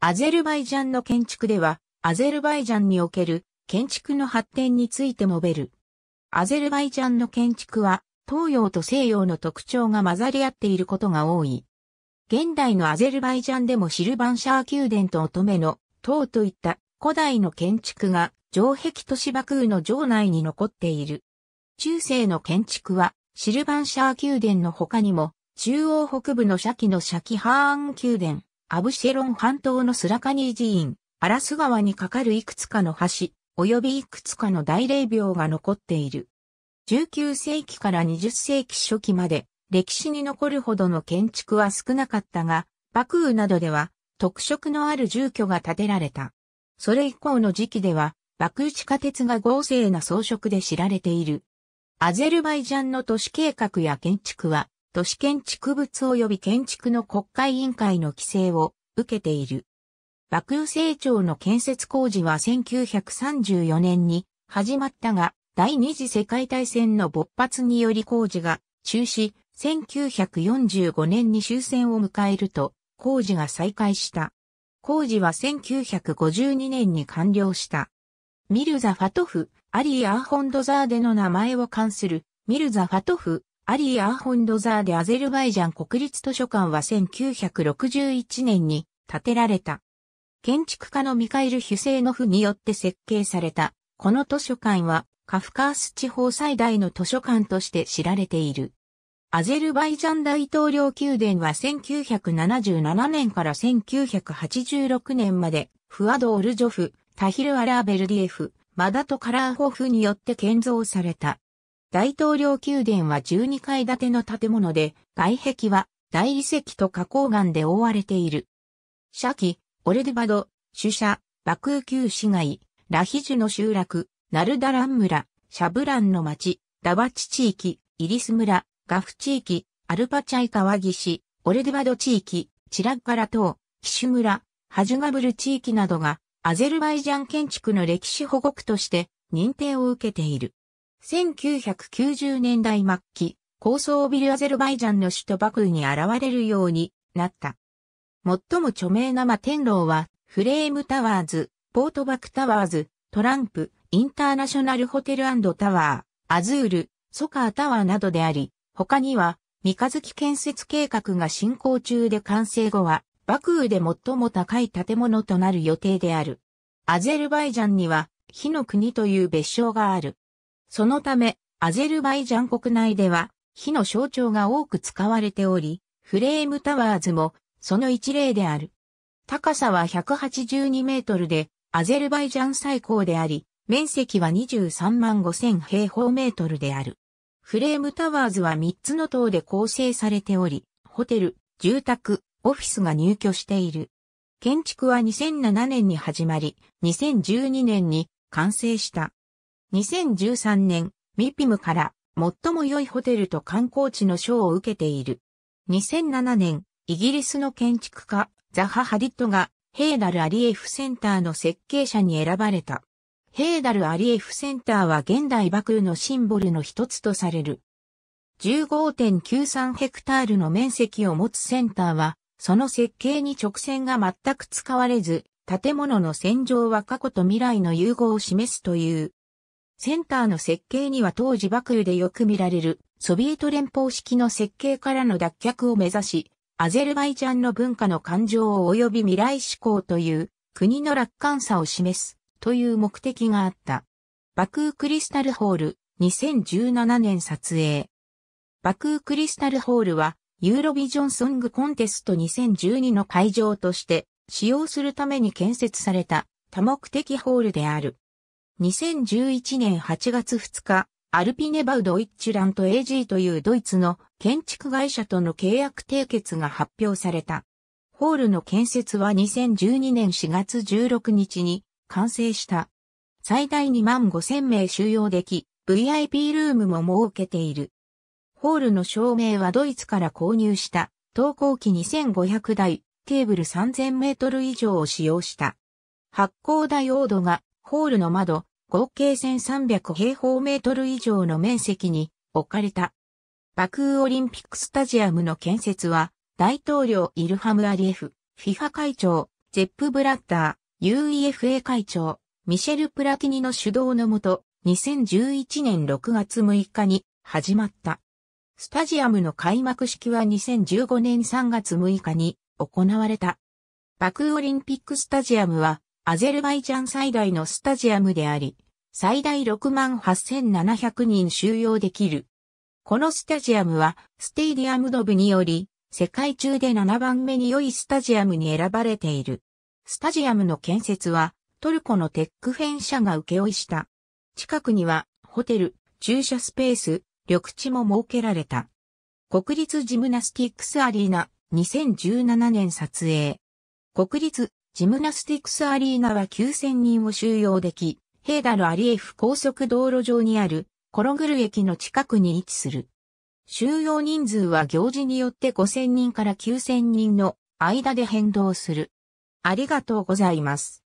アゼルバイジャンの建築では、アゼルバイジャンにおける建築の発展について述べる。アゼルバイジャンの建築は、東洋と西洋の特徴が混ざり合っていることが多い。現代のアゼルバイジャンでもシルバンシャー宮殿と乙女の塔といった古代の建築が城壁都市爆雨の城内に残っている。中世の建築はシルバンシャー宮殿の他にも中央北部のシャキのシャキハーン宮殿、アブシェロン半島のスラカニー寺院、アラス川に架かるいくつかの橋、及びいくつかの大霊廟が残っている。19世紀から20世紀初期まで歴史に残るほどの建築は少なかったが、幕府などでは特色のある住居が建てられた。それ以降の時期では、幕府地下鉄が豪勢な装飾で知られている。アゼルバイジャンの都市計画や建築は、都市建築物及び建築の国会委員会の規制を受けている。幕府成長の建設工事は1934年に始まったが、第二次世界大戦の勃発により工事が中止、1945年に終戦を迎えると工事が再開した。工事は1952年に完了した。ミルザ・ファトフ、アリー・アーホンドザーデの名前を冠するミルザ・ファトフアリー・アーホンドザーでアゼルバイジャン国立図書館は1961年に建てられた。建築家のミカイル・ヒュセイノフによって設計された、この図書館はカフカース地方最大の図書館として知られている。アゼルバイジャン大統領宮殿は1977年から1986年まで、フアド・ールジョフ、タヒル・アラーベルディエフ、マダト・カラーホフによって建造された。大統領宮殿は12階建ての建物で、外壁は大理石と花崗岩で覆われている。シャキ、オレデバド、主社、バクー旧市街、ラヒジュの集落、ナルダラン村、シャブランの町、ダバチ地域、イリス村、ガフ地域、アルパチャイ川岸、オレデバド地域、チラッカラ島、キシュ村、ハジュガブル地域などが、アゼルバイジャン建築の歴史保護区として認定を受けている。1990年代末期、高層ビルアゼルバイジャンの首都バクーに現れるようになった。最も著名な摩天楼は、フレームタワーズ、ポートバクタワーズ、トランプ、インターナショナルホテルタワー、アズール、ソカータワーなどであり、他には、三日月建設計画が進行中で完成後は、バクーで最も高い建物となる予定である。アゼルバイジャンには、火の国という別称がある。そのため、アゼルバイジャン国内では、火の象徴が多く使われており、フレームタワーズも、その一例である。高さは182メートルで、アゼルバイジャン最高であり、面積は23万5000平方メートルである。フレームタワーズは3つの塔で構成されており、ホテル、住宅、オフィスが入居している。建築は2007年に始まり、2012年に完成した。2013年、ミピムから最も良いホテルと観光地の賞を受けている。2007年、イギリスの建築家、ザハ・ハディットが、ヘーダル・アリエフセンターの設計者に選ばれた。ヘーダル・アリエフセンターは現代幕府のシンボルの一つとされる。15.93ヘクタールの面積を持つセンターは、その設計に直線が全く使われず、建物の線上は過去と未来の融合を示すというセンターの設計には当時バクでよく見られるソビエト連邦式の設計からの脱却を目指し、アゼルバイジャンの文化の感情及び未来志向という国の楽観さを示すという目的があった。バクークリスタルホール2017年撮影。バクークリスタルホールはユーロビジョンソングコンテスト2012の会場として使用するために建設された多目的ホールである。2011年8月2日、アルピネバウドイッチュラント AG というドイツの建築会社との契約締結が発表された。ホールの建設は2012年4月16日に完成した。最大2万5千名収容でき、VIP ルームも設けている。ホールの照明はドイツから購入した、投稿機2500台、ケーブル3000メートル以上を使用した。発光ダイオードがホールの窓、合計1300平方メートル以上の面積に置かれた。バクーオリンピックスタジアムの建設は、大統領イルハム・アリエフ、FIFA 会長、ゼップ・ブラッダー、UEFA 会長、ミシェル・プラティニの主導のもと、2011年6月6日に始まった。スタジアムの開幕式は2015年3月6日に行われた。バクーオリンピックスタジアムはアゼルバイジャン最大のスタジアムであり、最大6万8700人収容できる。このスタジアムは、ステイディアムドブにより、世界中で7番目に良いスタジアムに選ばれている。スタジアムの建設は、トルコのテックフェン社がけ負した。近くには、ホテル、駐車スペース、緑地も設けられた。国立ジムナスティックスアリーナ、2017年撮影。国立ジムナスティクスアリーナは9000人を収容でき、ヘーダルアリエフ高速道路上にあるコログル駅の近くに位置する。収容人数は行事によって5000人から9000人の間で変動する。ありがとうございます。